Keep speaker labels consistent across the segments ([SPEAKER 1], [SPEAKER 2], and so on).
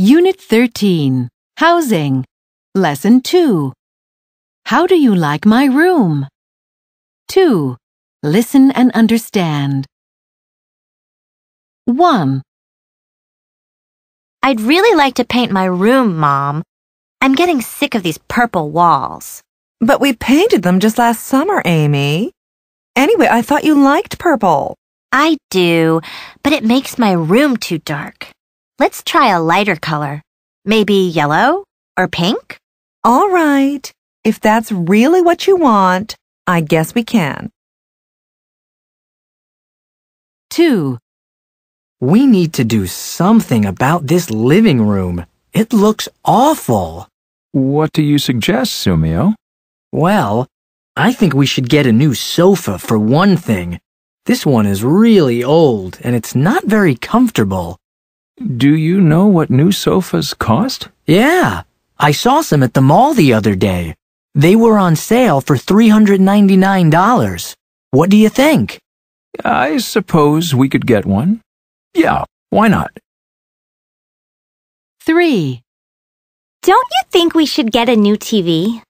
[SPEAKER 1] Unit 13 Housing Lesson 2 How do you like my room? 2. Listen and understand. 1. I'd really like to paint my room, Mom. I'm getting sick of these purple walls.
[SPEAKER 2] But we painted them just last summer, Amy. Anyway, I thought you liked purple. I do, but it makes my room too dark. Let's try a
[SPEAKER 3] lighter color. Maybe yellow or pink? All right. If that's
[SPEAKER 1] really what you want, I guess we can.
[SPEAKER 2] 2. We need to do something about this living room. It looks awful. What do you suggest, Sumio? Well, I think we should get a new sofa for one thing. This one is really old and it's not very comfortable. Do you know what new sofas cost? Yeah, I saw some at the mall the other day. They were on sale for $399. What do you think? I suppose we could get one. Yeah, why not?
[SPEAKER 3] 3. Don't you think we should get a new TV?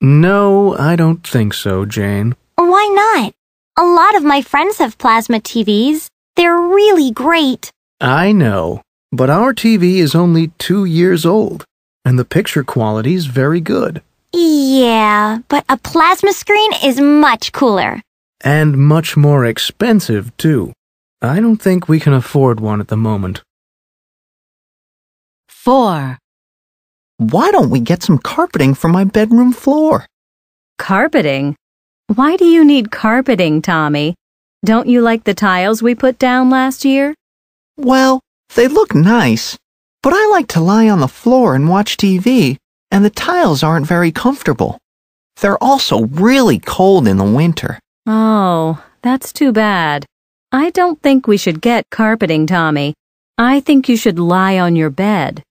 [SPEAKER 4] No, I don't think so, Jane.
[SPEAKER 3] Why not? A lot of my friends have plasma TVs. They're really great.
[SPEAKER 4] I know. But our TV is only two years old, and the picture quality is very good.
[SPEAKER 3] Yeah, but a plasma screen is much cooler.
[SPEAKER 4] And much more expensive, too. I don't think we can afford one at the moment.
[SPEAKER 1] 4.
[SPEAKER 4] Why don't we get some carpeting for my bedroom floor?
[SPEAKER 1] Carpeting? Why do you need carpeting, Tommy? Don't you like the tiles we put down last year? Well,
[SPEAKER 4] they look nice, but I like to lie on the floor and watch TV, and the tiles aren't very comfortable. They're also really cold in the winter.
[SPEAKER 1] Oh, that's too bad. I don't think we should get carpeting, Tommy. I think you should lie on your bed.